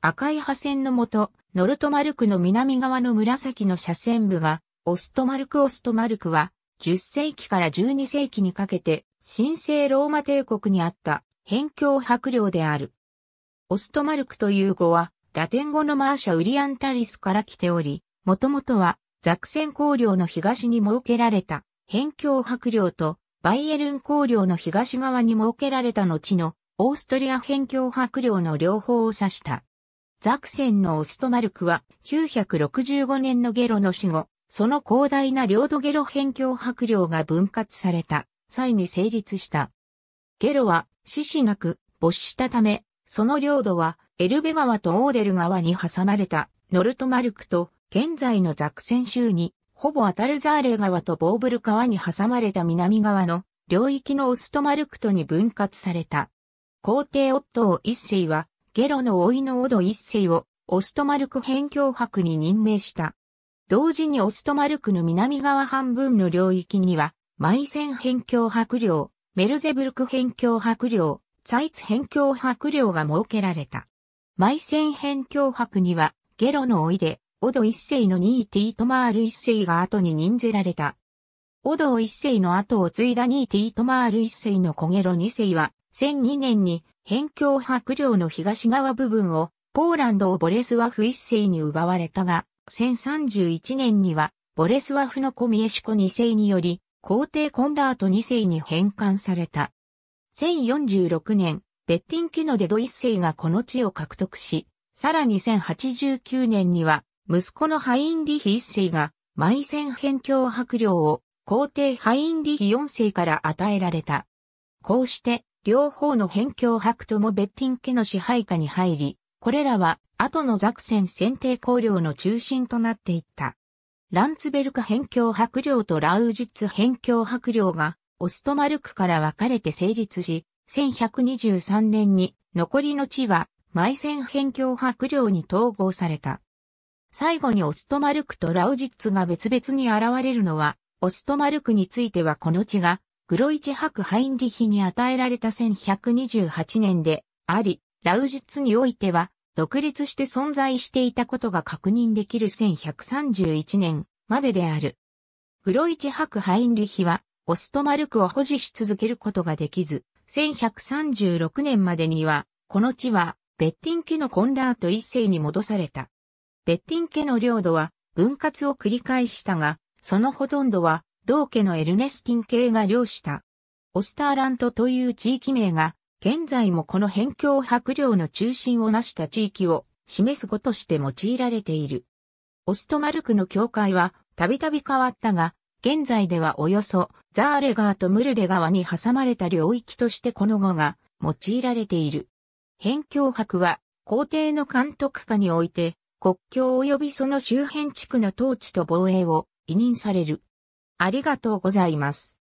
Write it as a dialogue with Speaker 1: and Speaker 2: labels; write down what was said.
Speaker 1: 赤い破線のもと、ノルトマルクの南側の紫の斜線部が、オストマルク・オストマルクは、10世紀から12世紀にかけて、神聖ローマ帝国にあった、辺境白領である。オストマルクという語は、ラテン語のマーシャ・ウリアンタリスから来ており、もともとは、ザクセン公領の東に設けられた、辺境白領と、バイエルン公領の東側に設けられた後の、オーストリア辺境白領の両方を指した。ザクセンのオストマルクは965年のゲロの死後、その広大な領土ゲロ辺境白領が分割された際に成立した。ゲロは死死なく没したため、その領土はエルベ川とオーデル川に挟まれたノルトマルクと現在のザクセン州にほぼアタルザーレ川とボーブル川に挟まれた南側の領域のオストマルクとに分割された。皇帝オットー一世はゲロの老いのオド一世をオストマルク辺境伯に任命した。同時にオストマルクの南側半分の領域には、マイセン辺境伯領、メルゼブルク辺境伯領、サイツ辺境伯領が設けられた。マイセン辺境伯には、ゲロの老いで、オド一世のニーティートマール一世が後に任ぜられた。オド一世の後を継いだニーティートマール一世のコゲロ二世は、1002年に辺境白領の東側部分をポーランドをボレスワフ一世に奪われたが、1031年にはボレスワフのコミエシコ二世により、皇帝コンラート二世に返還された。1046年、ベッティンキノデド一世がこの地を獲得し、さらに1089年には、息子のハインリヒ一世が、埋ン辺境白領を皇帝ハインリヒ四世から与えられた。こうして、両方の辺境白ともベッティン家の支配下に入り、これらは後のザクセン選定公領の中心となっていった。ランツベルク辺境白領とラウジッツ辺境白領がオストマルクから分かれて成立し、1123年に残りの地はマイセン辺境白領に統合された。最後にオストマルクとラウジッツが別々に現れるのは、オストマルクについてはこの地がグロイチ博ハインリヒに与えられた1128年であり、ラウジッツにおいては、独立して存在していたことが確認できる1131年までである。グロイチ博ハインリヒは、オストマルクを保持し続けることができず、1136年までには、この地は、ベッティン家のコンラート一世に戻された。ベッティン家の領土は、分割を繰り返したが、そのほとんどは、同家のエルネスティン系が領した。オスターラントという地域名が、現在もこの辺境伯領の中心を成した地域を示す語として用いられている。オストマルクの境界は、たびたび変わったが、現在ではおよそ、ザーレ川とムルデ川に挟まれた領域としてこの語が用いられている。辺境伯は、皇帝の監督下において、国境及びその周辺地区の統治と防衛を委任される。ありがとうございます。